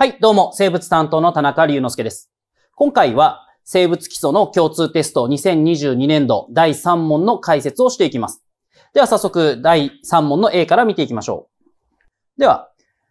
はい、どうも、生物担当の田中龍之介です。今回は、生物基礎の共通テスト2022年度第3問の解説をしていきます。では早速、第3問の A から見ていきましょう。では、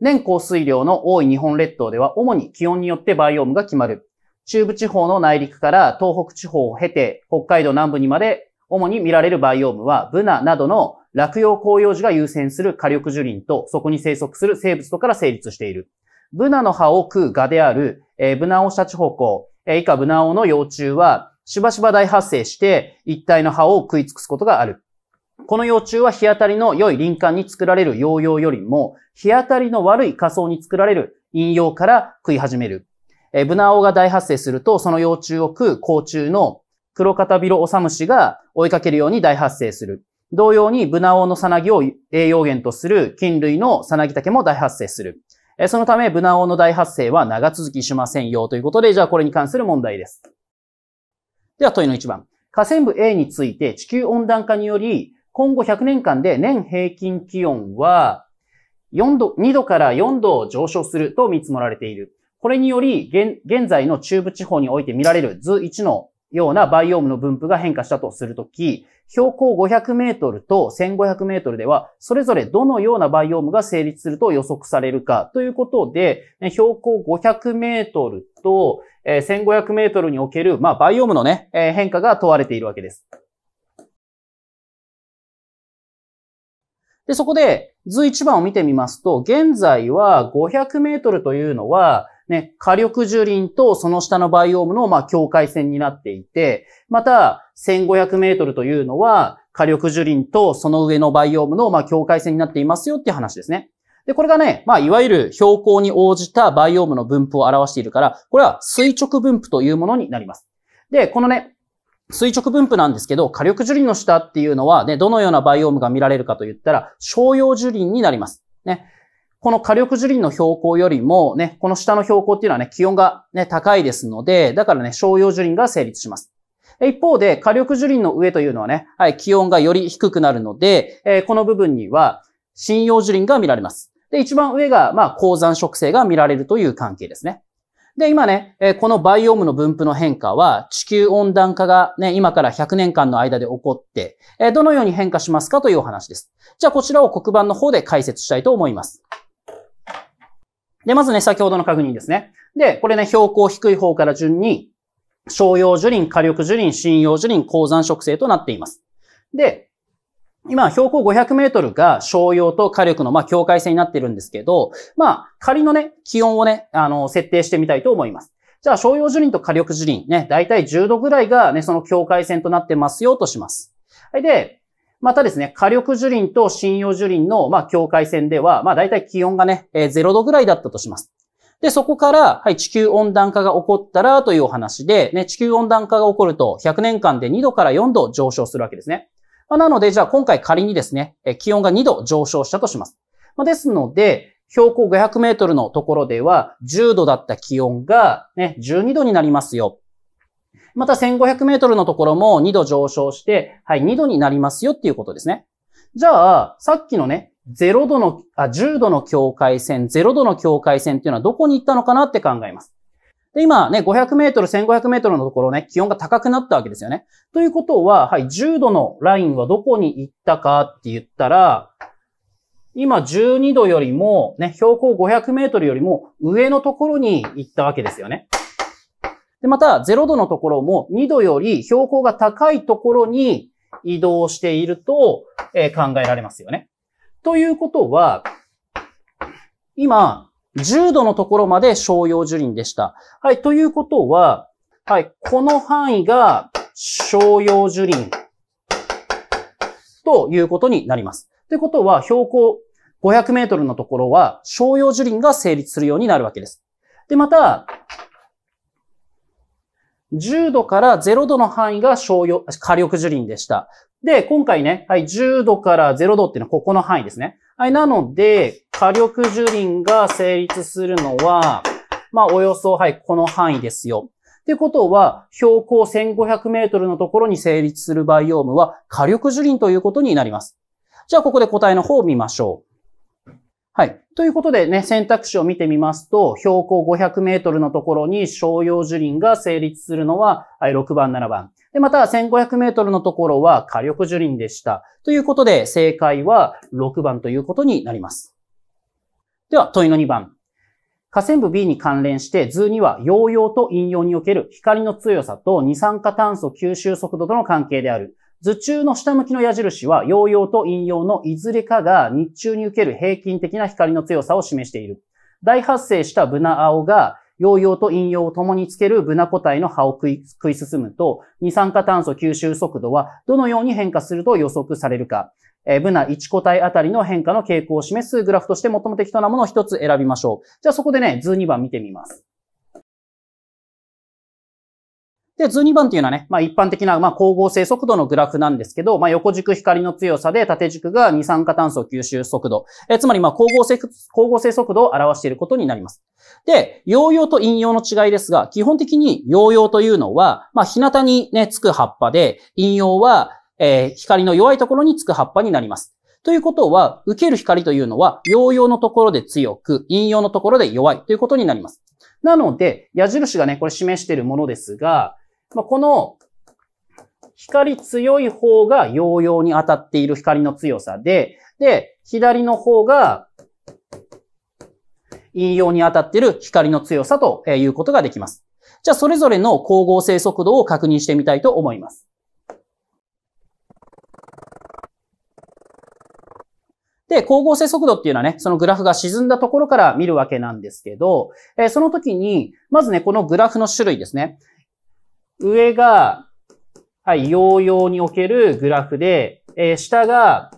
年降水量の多い日本列島では主に気温によってバイオームが決まる。中部地方の内陸から東北地方を経て北海道南部にまで主に見られるバイオームはブナなどの落葉広葉樹が優先する火力樹林とそこに生息する生物とから成立している。ブナの葉を食うガである、えー、ブナオシャチホコ、えー、以下ブナオの幼虫は、しばしば大発生して、一体の葉を食い尽くすことがある。この幼虫は日当たりの良い林間に作られる養養よりも、日当たりの悪い仮想に作られる陰陽から食い始める。えー、ブナオが大発生すると、その幼虫を食う甲虫の黒カタビロオサムシが追いかけるように大発生する。同様にブナオのサナギを栄養源とする菌類のサナギタケも大発生する。えそのため、ブナ王の大発生は長続きしませんよということで、じゃあこれに関する問題です。では問いの1番。河川部 A について地球温暖化により、今後100年間で年平均気温は4度、2度から4度上昇すると見積もられている。これにより現在の中部地方において見られる図1のようなバイオームの分布が変化したとするとき、標高500メートルと1500メートルでは、それぞれどのようなバイオームが成立すると予測されるかということで、標高500メートルと1500メートルにおける、まあ、バイオームのね、変化が問われているわけです。で、そこで図1番を見てみますと、現在は500メートルというのは、ね、火力樹林とその下のバイオームの、まあ、境界線になっていて、また、1500メートルというのは、火力樹林とその上のバイオームの、まあ、境界線になっていますよって話ですね。で、これがね、まあ、いわゆる標高に応じたバイオームの分布を表しているから、これは垂直分布というものになります。で、このね、垂直分布なんですけど、火力樹林の下っていうのはね、どのようなバイオームが見られるかと言ったら、商用樹林になります。ね。この火力樹林の標高よりもね、この下の標高っていうのはね、気温がね、高いですので、だからね、商用樹林が成立します。一方で、火力樹林の上というのはね、はい、気温がより低くなるので、えー、この部分には、信用樹林が見られます。で、一番上が、まあ、鉱山植生が見られるという関係ですね。で、今ね、このバイオームの分布の変化は、地球温暖化がね、今から100年間の間で起こって、どのように変化しますかというお話です。じゃあ、こちらを黒板の方で解説したいと思います。で、まずね、先ほどの確認ですね。で、これね、標高低い方から順に、商用樹林、火力樹林、信用樹林、鉱山植生となっています。で、今、標高500メートルが商用と火力の、まあ、境界線になってるんですけど、まあ、仮のね、気温をね、あの、設定してみたいと思います。じゃあ、商用樹林と火力樹林ね、だいたい10度ぐらいがね、その境界線となってますよとします。はい、で、またですね、火力樹林と針葉樹林の、まあ、境界線では、まあ、大体気温がね、えー、0度ぐらいだったとします。で、そこから、はい、地球温暖化が起こったらというお話で、ね、地球温暖化が起こると、100年間で2度から4度上昇するわけですね。まあ、なので、じゃあ今回仮にですね、えー、気温が2度上昇したとします。まあ、ですので、標高500メートルのところでは、10度だった気温が、ね、12度になりますよ。また1500メートルのところも2度上昇して、はい、2度になりますよっていうことですね。じゃあ、さっきのね、0度の、あ、10度の境界線、0度の境界線っていうのはどこに行ったのかなって考えます。で、今ね、500メートル、1500メートルのところね、気温が高くなったわけですよね。ということは、はい、10度のラインはどこに行ったかって言ったら、今12度よりも、ね、標高500メートルよりも上のところに行ったわけですよね。で、また、0度のところも2度より標高が高いところに移動していると、え考えられますよね。ということは、今、10度のところまで商用樹林でした。はい、ということは、はい、この範囲が商用樹林ということになります。ということは、標高500メートルのところは商用樹林が成立するようになるわけです。で、また、10度から0度の範囲が小火力樹林でした。で、今回ね、はい、10度から0度っていうのはここの範囲ですね。はい、なので、火力樹林が成立するのは、まあ、およそ、はい、この範囲ですよ。ってことは、標高1500メートルのところに成立するバイオームは火力樹林ということになります。じゃあ、ここで答えの方を見ましょう。はい。ということでね、選択肢を見てみますと、標高500メートルのところに商用樹林が成立するのは6番、7番。で、また1500メートルのところは火力樹林でした。ということで、正解は6番ということになります。では、問いの2番。河川部 B に関連して、図には陽用と陰陽における光の強さと二酸化炭素吸収速度との関係である。図中の下向きの矢印は、陽陽と陰陽のいずれかが日中に受ける平均的な光の強さを示している。大発生したブナ青が、陽陽と陰陽を共につけるブナ個体の葉を食い食い進むと、二酸化炭素吸収速度はどのように変化すると予測されるか、えブナ1個体あたりの変化の傾向を示すグラフとして最も適当なものを一つ選びましょう。じゃあそこでね、図2番見てみます。で、図2番っていうのはね、まあ一般的な、まあ光合成速度のグラフなんですけど、まあ横軸光の強さで縦軸が二酸化炭素吸収速度。えつまりまあ光合成、光合成速度を表していることになります。で、陽用と陰用の違いですが、基本的に陽用というのは、まあ日向にね、つく葉っぱで、陰用は、えー、光の弱いところにつく葉っぱになります。ということは、受ける光というのは、陽用のところで強く、陰用のところで弱いということになります。なので、矢印がね、これ示しているものですが、まあ、この光強い方が陽陽に当たっている光の強さで、で、左の方が陰陽に当たっている光の強さということができます。じゃあ、それぞれの光合成速度を確認してみたいと思います。で、光合成速度っていうのはね、そのグラフが沈んだところから見るわけなんですけど、えー、その時に、まずね、このグラフの種類ですね。上が、はい、陽用におけるグラフで、えー、下が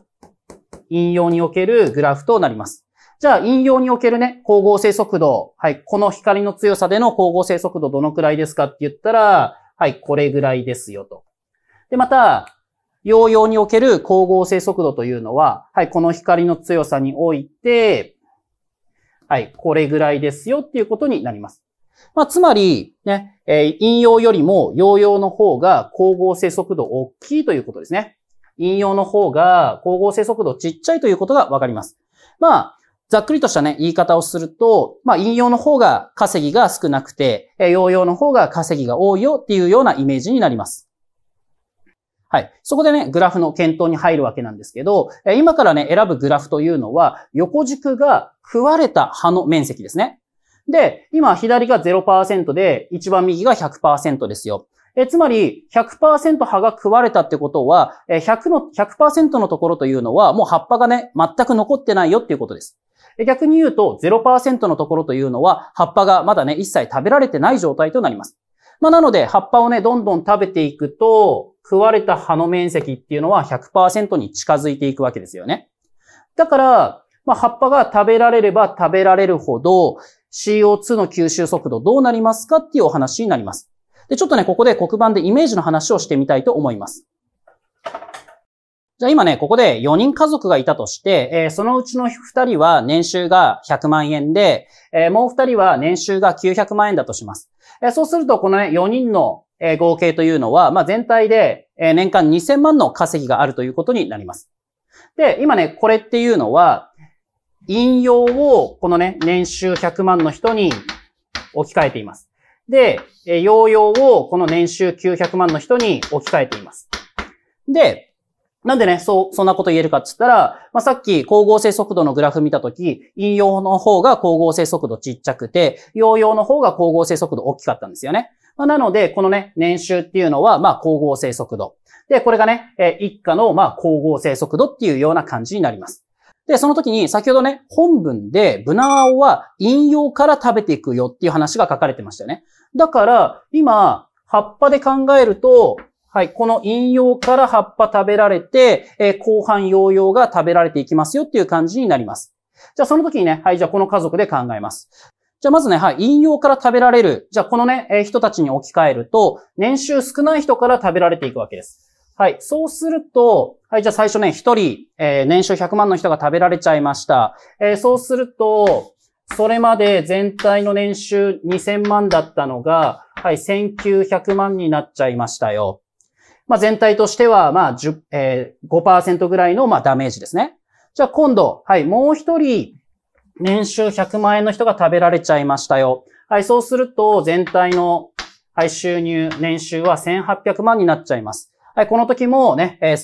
引用におけるグラフとなります。じゃあ、引用におけるね、光合成速度。はい、この光の強さでの光合成速度どのくらいですかって言ったら、はい、これぐらいですよと。で、また、陽用における光合成速度というのは、はい、この光の強さにおいて、はい、これぐらいですよっていうことになります。まあ、つまり、ね、えー、引用よりも用用の方が光合成速度大きいということですね。引用の方が光合成速度ちっちゃいということがわかります。まあ、ざっくりとしたね、言い方をすると、まあ、引用の方が稼ぎが少なくて、えー、用用の方が稼ぎが多いよっていうようなイメージになります。はい。そこでね、グラフの検討に入るわけなんですけど、え今からね、選ぶグラフというのは、横軸が食われた葉の面積ですね。で、今左が0%で、一番右が100%ですよ。えつまり100%葉が食われたってことは、100の、100%のところというのは、もう葉っぱがね、全く残ってないよっていうことです。逆に言うと0%のところというのは、葉っぱがまだね、一切食べられてない状態となります。まあ、なので、葉っぱをね、どんどん食べていくと、食われた葉の面積っていうのは100%に近づいていくわけですよね。だから、まあ、葉っぱが食べられれば食べられるほど、CO2 の吸収速度どうなりますかっていうお話になります。で、ちょっとね、ここで黒板でイメージの話をしてみたいと思います。じゃあ今ね、ここで4人家族がいたとして、えー、そのうちの2人は年収が100万円で、えー、もう2人は年収が900万円だとします。えー、そうすると、このね、4人の、え合計というのは、まあ、全体で、え年間2000万の稼ぎがあるということになります。で、今ね、これっていうのは、引用を、このね、年収100万の人に置き換えています。で、用用を、この年収900万の人に置き換えています。で、なんでね、そう、そんなこと言えるかって言ったら、まあ、さっき光合成速度のグラフ見たとき、引用の方が光合成速度ちっちゃくて、用用の方が光合成速度大きかったんですよね。まあ、なので、このね、年収っていうのは、まあ、光合成速度。で、これがね、え一家の、まあ、光合成速度っていうような感じになります。で、その時に先ほどね、本文でブナオは引用から食べていくよっていう話が書かれてましたよね。だから、今、葉っぱで考えると、はい。この引用から葉っぱ食べられて、えー、後半ヨーが食べられていきますよっていう感じになります。じゃあその時にね、はい、じゃあこの家族で考えます。じゃあまずね、はい、引用から食べられる。じゃあこのね、えー、人たちに置き換えると、年収少ない人から食べられていくわけです。はい。そうすると、はい、じゃあ最初ね、一人、えー、年収100万の人が食べられちゃいました。えー、そうすると、それまで全体の年収2000万だったのが、はい、1900万になっちゃいましたよ。まあ、全体としては、まあ、1えー、5%ぐらいの、まあ、ダメージですね。じゃあ今度、はい、もう一人、年収100万円の人が食べられちゃいましたよ。はい、そうすると、全体の、はい、収入、年収は1800万になっちゃいます。はい、この時もね、えー、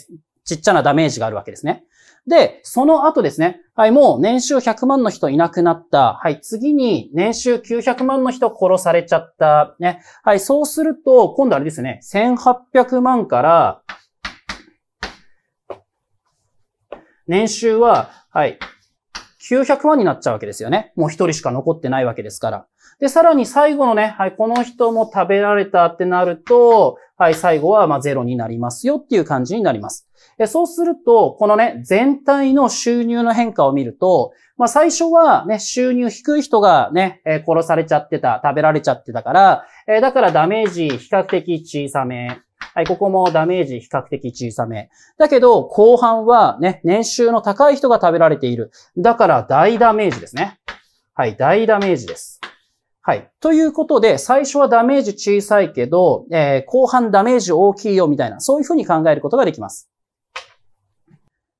ちっちゃなダメージがあるわけですね。で、その後ですね、はい、もう年収100万の人いなくなった。はい、次に年収900万の人殺されちゃった。ね。はい、そうすると、今度あれですね、1800万から、年収は、はい、900万になっちゃうわけですよね。もう一人しか残ってないわけですから。で、さらに最後のね、はい、この人も食べられたってなると、はい、最後は、ま、あ、ゼロになりますよっていう感じになります。えそうすると、このね、全体の収入の変化を見ると、まあ、最初はね、収入低い人がね、え殺されちゃってた、食べられちゃってたから、えだからダメージ比較的小さめ。はい、ここもダメージ比較的小さめ。だけど、後半はね、年収の高い人が食べられている。だから大ダメージですね。はい、大ダメージです。はい。ということで、最初はダメージ小さいけど、えー、後半ダメージ大きいよみたいな、そういうふうに考えることができます。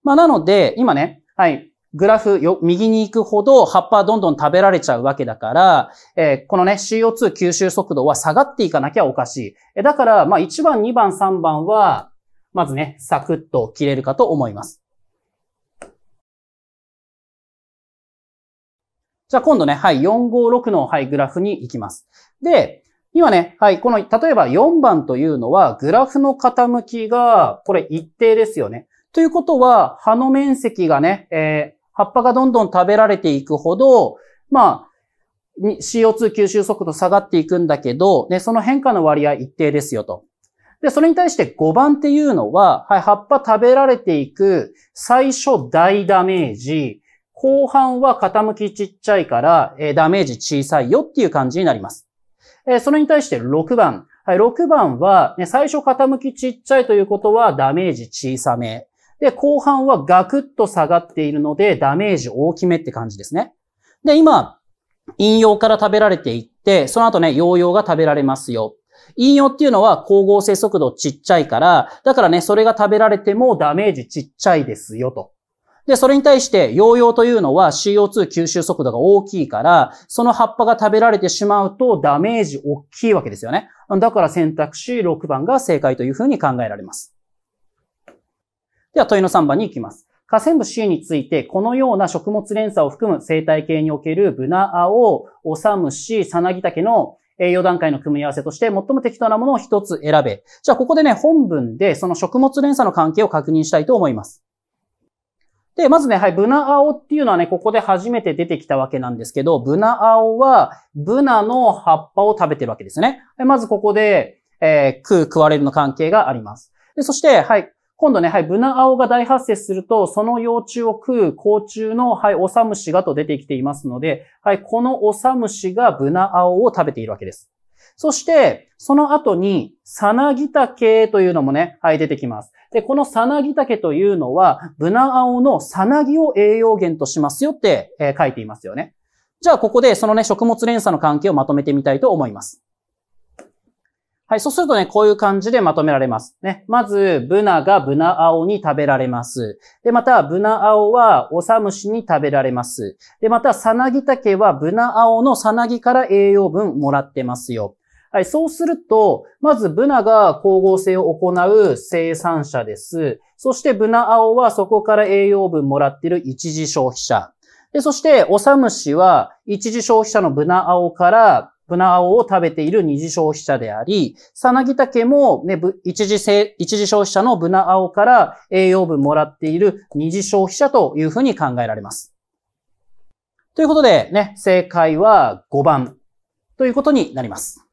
まあ、なので、今ね、はい。グラフよ、右に行くほど葉っぱどんどん食べられちゃうわけだから、えー、このね、CO2 吸収速度は下がっていかなきゃおかしい。えだから、まあ、1番、2番、3番は、まずね、サクッと切れるかと思います。じゃあ今度ね、はい、456の、はい、グラフに行きます。で、今ね、はい、この、例えば4番というのは、グラフの傾きが、これ一定ですよね。ということは、葉の面積がね、えー、葉っぱがどんどん食べられていくほど、まあ、CO2 吸収速度下がっていくんだけど、ね、その変化の割合一定ですよと。で、それに対して5番っていうのは、はい、葉っぱ食べられていく最初大ダメージ、後半は傾きちっちゃいから、えー、ダメージ小さいよっていう感じになります。えー、それに対して6番。はい、6番は、ね、最初傾きちっちゃいということはダメージ小さめ。で、後半はガクッと下がっているので、ダメージ大きめって感じですね。で、今、陰陽から食べられていって、その後ね、陽陽が食べられますよ。陰陽っていうのは光合成速度ちっちゃいから、だからね、それが食べられてもダメージちっちゃいですよと。で、それに対してヨーヨーというのは CO2 吸収速度が大きいから、その葉っぱが食べられてしまうとダメージ大きいわけですよね。だから選択肢6番が正解というふうに考えられます。では問いの3番に行きます。河川部 C について、このような食物連鎖を含む生態系におけるブナアオ、オサムシ、サナギタケの栄養段階の組み合わせとして最も適当なものを一つ選べ。じゃあここでね、本文でその食物連鎖の関係を確認したいと思います。で、まずね、はい、ブナアオっていうのはね、ここで初めて出てきたわけなんですけど、ブナアオは、ブナの葉っぱを食べてるわけですね。でまずここで、えー、食う、食われるの関係があります。で、そして、はい、今度ね、はい、ブナアオが大発生すると、その幼虫を食う、甲虫の、はい、オサムシがと出てきていますので、はい、このオサムシがブナアオを食べているわけです。そして、その後に、サナギタケというのもね、はい、出てきます。で、このサナギタケというのは、ブナ青のサナギを栄養源としますよって、えー、書いていますよね。じゃあ、ここでそのね、食物連鎖の関係をまとめてみたいと思います。はい、そうするとね、こういう感じでまとめられます。ね。まず、ブナがブナ青に食べられます。で、また、ブナ青はオサムシに食べられます。で、また、サナギタケはブナ青のサナギから栄養分もらってますよ。はい、そうすると、まずブナが光合成を行う生産者です。そしてブナ青はそこから栄養分もらっている一次消費者。で、そして、オサムシは、一次消費者のブナ青から、ブナ青を食べている二次消費者であり、サナギタケも、ね、一次生、一次消費者のブナ青から栄養分もらっている二次消費者というふうに考えられます。ということで、ね、正解は5番ということになります。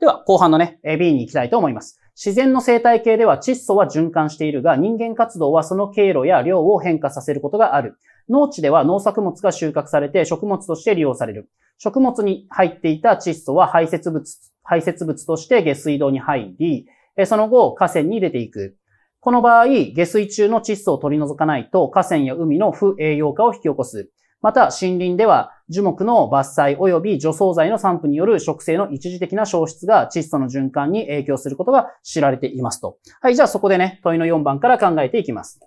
では、後半のね、B に行きたいと思います。自然の生態系では窒素は循環しているが、人間活動はその経路や量を変化させることがある。農地では農作物が収穫されて食物として利用される。食物に入っていた窒素は排泄物、排泄物として下水道に入り、その後河川に出ていく。この場合、下水中の窒素を取り除かないと河川や海の不栄養化を引き起こす。また森林では樹木の伐採及び除草剤の散布による植生の一時的な消失が窒素の循環に影響することが知られていますと。はい、じゃあそこでね、問いの4番から考えていきます。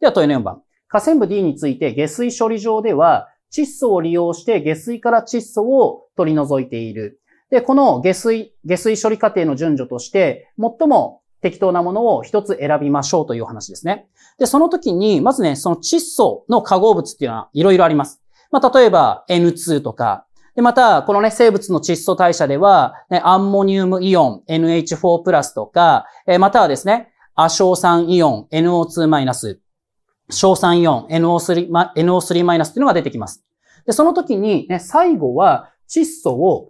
では問いの4番。河川部 D について下水処理場では窒素を利用して下水から窒素を取り除いている。で、この下水、下水処理過程の順序として、最も適当なものを一つ選びましょうという話ですね。で、その時に、まずね、その窒素の化合物っていうのはいろいろあります。まあ、例えば N2 とか、で、また、このね、生物の窒素代謝では、ね、アンモニウムイオン NH4 プラスとか、えー、またはですね、亜硝酸イオン NO2 マイナス、硝酸イオン NO3 マイナスっていうのが出てきます。で、その時に、ね、最後は窒素を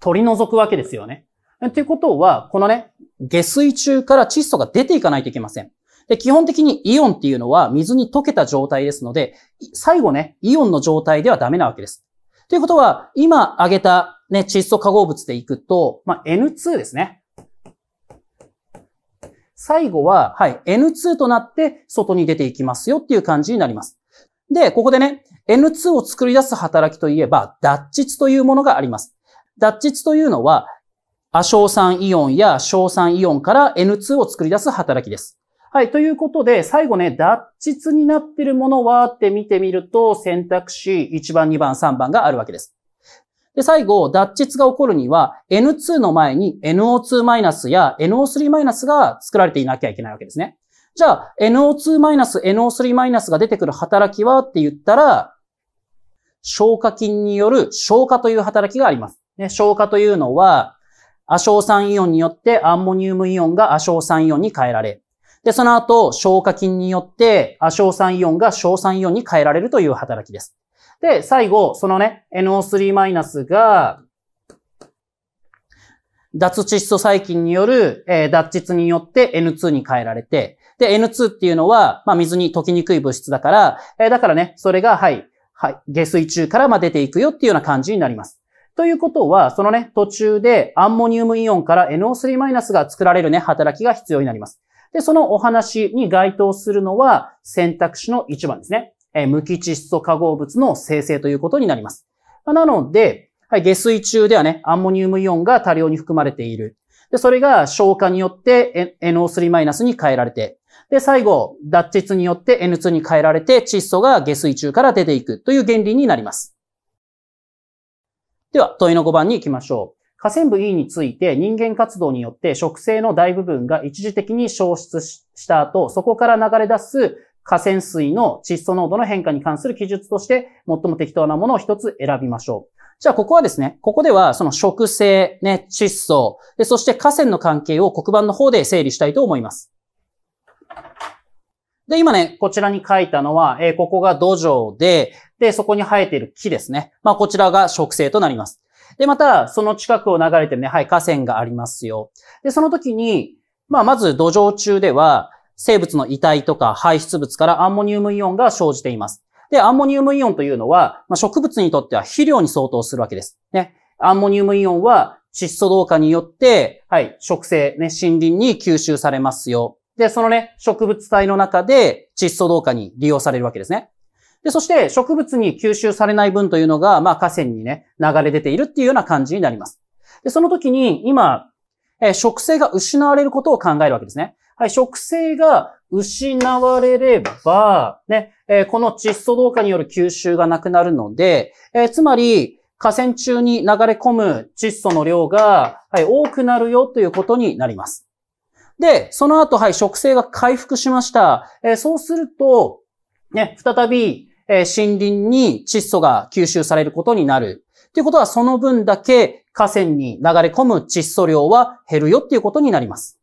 取り除くわけですよね。っていうことは、このね、下水中から窒素が出ていかないといけません。で、基本的にイオンっていうのは水に溶けた状態ですので、最後ね、イオンの状態ではダメなわけです。ということは、今挙げたね、窒素化合物でいくと、まあ、N2 ですね。最後は、はい、N2 となって外に出ていきますよっていう感じになります。で、ここでね、N2 を作り出す働きといえば、脱窒というものがあります。脱窒というのは、亜硝酸イオンや硝酸イオンから N2 を作り出す働きです。はい。ということで、最後ね、脱窒になってるものはって見てみると、選択肢1番、2番、3番があるわけです。で、最後、脱窒が起こるには、N2 の前に NO2- マイナスや NO3- マイナスが作られていなきゃいけないわけですね。じゃあ、NO2-、マイナス、NO3- マイナスが出てくる働きはって言ったら、消化菌による消化という働きがあります。ね、消化というのは、亜硝酸イオンによってアンモニウムイオンが亜硝酸イオンに変えられ、で、その後、消化菌によって亜硝酸イオンが硝酸イオンに変えられるという働きです。で、最後、そのね、NO3- が、脱窒素細菌による、えー、脱窒によって N2 に変えられて、で、N2 っていうのは、まあ、水に溶きにくい物質だから、えー、だからね、それが、はい、はい、下水中からま出ていくよっていうような感じになります。ということは、そのね、途中でアンモニウムイオンから NO3- が作られるね、働きが必要になります。で、そのお話に該当するのは選択肢の1番ですね。えー、無機窒素化合物の生成ということになります。なので、はい、下水中ではね、アンモニウムイオンが多量に含まれている。で、それが消化によって NO3- に変えられて、で、最後、脱窒によって N2 に変えられて窒素が下水中から出ていくという原理になります。では、問いの5番に行きましょう。下線部 E について人間活動によって植生の大部分が一時的に消失した後、そこから流れ出す河川水の窒素濃度の変化に関する記述として最も適当なものを一つ選びましょう。じゃあ、ここはですね、ここでは、その植生、ね、窒素、でそして河川の関係を黒板の方で整理したいと思います。で、今ね、こちらに書いたのは、えー、ここが土壌で、で、そこに生えている木ですね。まあ、こちらが植生となります。で、また、その近くを流れてるね、はい、河川がありますよ。で、その時に、まあ、まず土壌中では、生物の遺体とか排出物からアンモニウムイオンが生じています。で、アンモニウムイオンというのは、まあ、植物にとっては肥料に相当するわけです。ね。アンモニウムイオンは窒素同化によって、はい、植生、ね、森林に吸収されますよ。で、そのね、植物体の中で窒素同化に利用されるわけですね。で、そして植物に吸収されない分というのが、まあ河川にね、流れ出ているっていうような感じになります。で、その時に今、えー、植生が失われることを考えるわけですね。はい、植生が失われれば、ね、えー、この窒素同化による吸収がなくなるので、えー、つまり、河川中に流れ込む窒素の量が、はい、多くなるよということになります。で、その後、はい、植生が回復しました。えー、そうすると、ね、再び、えー、森林に窒素が吸収されることになる。ということは、その分だけ河川に流れ込む窒素量は減るよっていうことになります。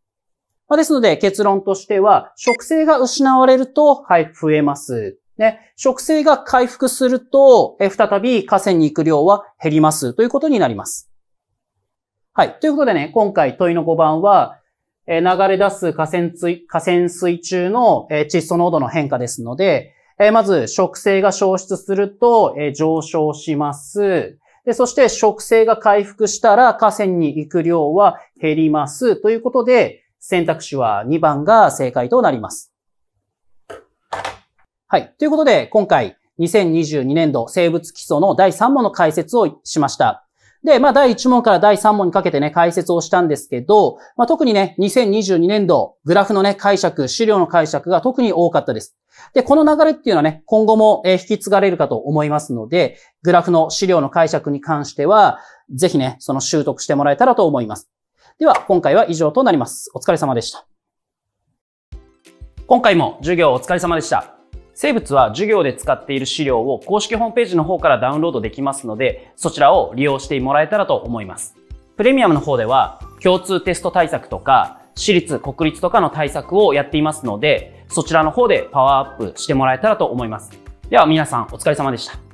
まあ、ですので、結論としては、植生が失われると、はい、増えます。ね、植生が回復すると、え再び河川に行く量は減ります。ということになります。はい。ということでね、今回問いの5番は、え流れ出す河川水、河川水中の、え窒素濃度の変化ですので、えまず、植生が消失すると、え上昇します。で、そして植生が回復したら河川に行く量は減ります。ということで、選択肢は2番が正解となります。はい。ということで、今回、2022年度生物基礎の第3問の解説をしました。で、まあ、第1問から第3問にかけてね、解説をしたんですけど、まあ、特にね、2022年度、グラフのね、解釈、資料の解釈が特に多かったです。で、この流れっていうのはね、今後も引き継がれるかと思いますので、グラフの資料の解釈に関しては、ぜひね、その習得してもらえたらと思います。では、今回は以上となります。お疲れ様でした。今回も授業お疲れ様でした。生物は授業で使っている資料を公式ホームページの方からダウンロードできますので、そちらを利用してもらえたらと思います。プレミアムの方では共通テスト対策とか、私立、国立とかの対策をやっていますので、そちらの方でパワーアップしてもらえたらと思います。では皆さんお疲れ様でした。